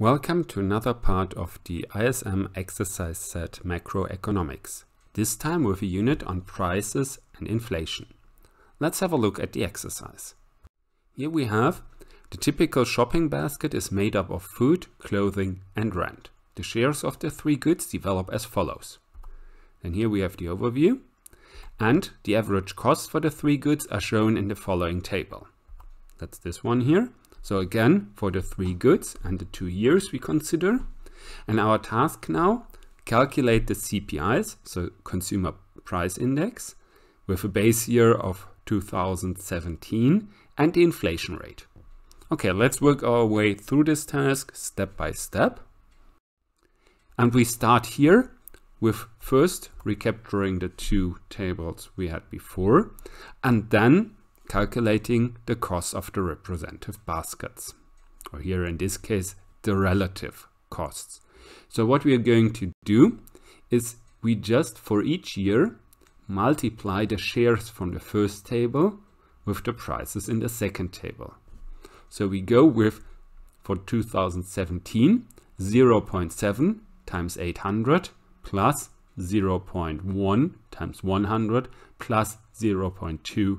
Welcome to another part of the ISM exercise set macroeconomics, this time with a unit on prices and inflation. Let's have a look at the exercise. Here we have the typical shopping basket is made up of food, clothing and rent. The shares of the three goods develop as follows. Then here we have the overview and the average cost for the three goods are shown in the following table. That's this one here. So again, for the three goods and the two years we consider. And our task now, calculate the CPIs, so Consumer Price Index, with a base year of 2017 and the inflation rate. Okay, let's work our way through this task step by step. And we start here with first recapturing the two tables we had before and then calculating the cost of the representative baskets, or here in this case, the relative costs. So what we are going to do is we just for each year multiply the shares from the first table with the prices in the second table. So we go with, for 2017, 0.7 times 800 plus 0.1 times 100 plus 0.2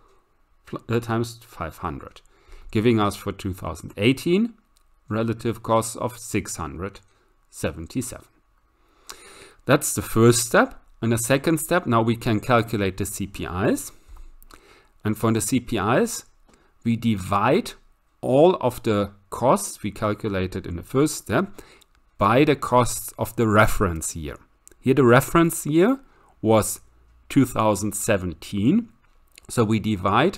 uh, times 500, giving us for 2018 relative costs of 677. That's the first step. And the second step, now we can calculate the CPIs. And for the CPIs, we divide all of the costs we calculated in the first step by the costs of the reference year. Here the reference year was 2017. So we divide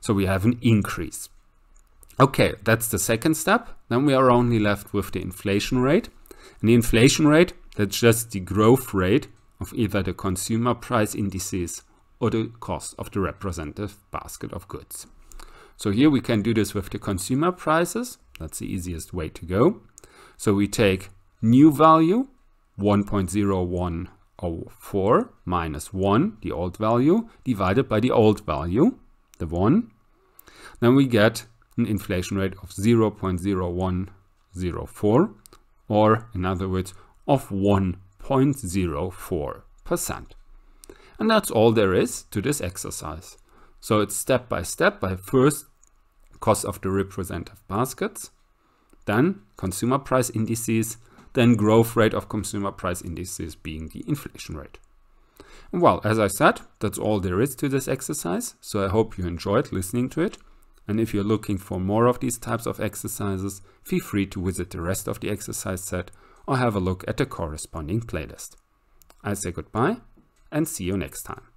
So we have an increase. Okay, that's the second step. Then we are only left with the inflation rate. And the inflation rate, that's just the growth rate of either the consumer price indices or the cost of the representative basket of goods. So here we can do this with the consumer prices. That's the easiest way to go. So we take new value 1.0104 minus 1, the old value, divided by the old value the 1, then we get an inflation rate of 0.0104, or in other words, of 1.04%. And that's all there is to this exercise. So it's step by step by first cost of the representative baskets, then consumer price indices, then growth rate of consumer price indices being the inflation rate. Well, as I said, that's all there is to this exercise, so I hope you enjoyed listening to it. And if you're looking for more of these types of exercises, feel free to visit the rest of the exercise set or have a look at the corresponding playlist. I say goodbye and see you next time.